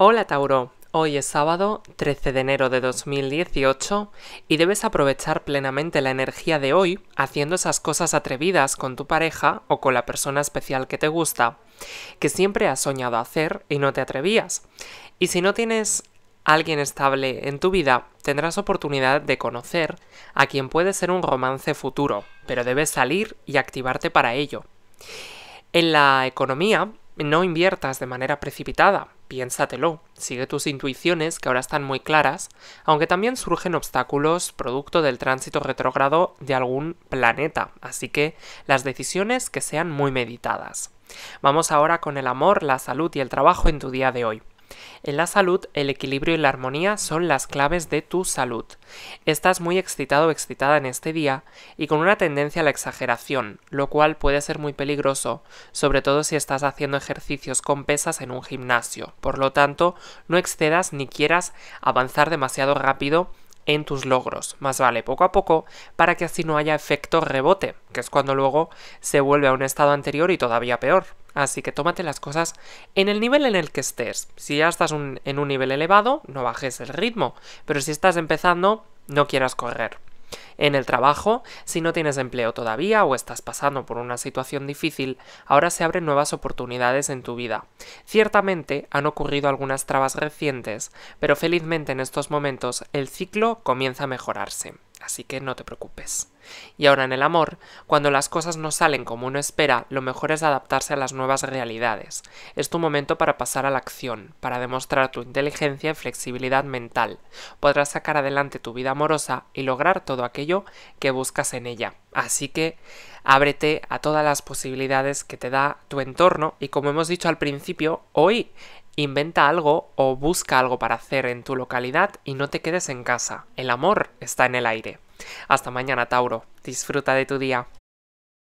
Hola Tauro, hoy es sábado 13 de enero de 2018 y debes aprovechar plenamente la energía de hoy haciendo esas cosas atrevidas con tu pareja o con la persona especial que te gusta, que siempre has soñado hacer y no te atrevías. Y si no tienes alguien estable en tu vida, tendrás oportunidad de conocer a quien puede ser un romance futuro, pero debes salir y activarte para ello. En la economía, no inviertas de manera precipitada, piénsatelo, sigue tus intuiciones que ahora están muy claras, aunque también surgen obstáculos producto del tránsito retrógrado de algún planeta, así que las decisiones que sean muy meditadas. Vamos ahora con el amor, la salud y el trabajo en tu día de hoy. En la salud, el equilibrio y la armonía son las claves de tu salud. Estás muy excitado o excitada en este día y con una tendencia a la exageración, lo cual puede ser muy peligroso, sobre todo si estás haciendo ejercicios con pesas en un gimnasio. Por lo tanto, no excedas ni quieras avanzar demasiado rápido en tus logros. Más vale poco a poco para que así no haya efecto rebote, que es cuando luego se vuelve a un estado anterior y todavía peor. Así que tómate las cosas en el nivel en el que estés. Si ya estás en un nivel elevado, no bajes el ritmo. Pero si estás empezando, no quieras correr. En el trabajo, si no tienes empleo todavía o estás pasando por una situación difícil, ahora se abren nuevas oportunidades en tu vida. Ciertamente han ocurrido algunas trabas recientes, pero felizmente en estos momentos el ciclo comienza a mejorarse así que no te preocupes. Y ahora en el amor, cuando las cosas no salen como uno espera, lo mejor es adaptarse a las nuevas realidades. Es tu momento para pasar a la acción, para demostrar tu inteligencia y flexibilidad mental. Podrás sacar adelante tu vida amorosa y lograr todo aquello que buscas en ella. Así que ábrete a todas las posibilidades que te da tu entorno y como hemos dicho al principio, hoy Inventa algo o busca algo para hacer en tu localidad y no te quedes en casa. El amor está en el aire. Hasta mañana, Tauro. Disfruta de tu día.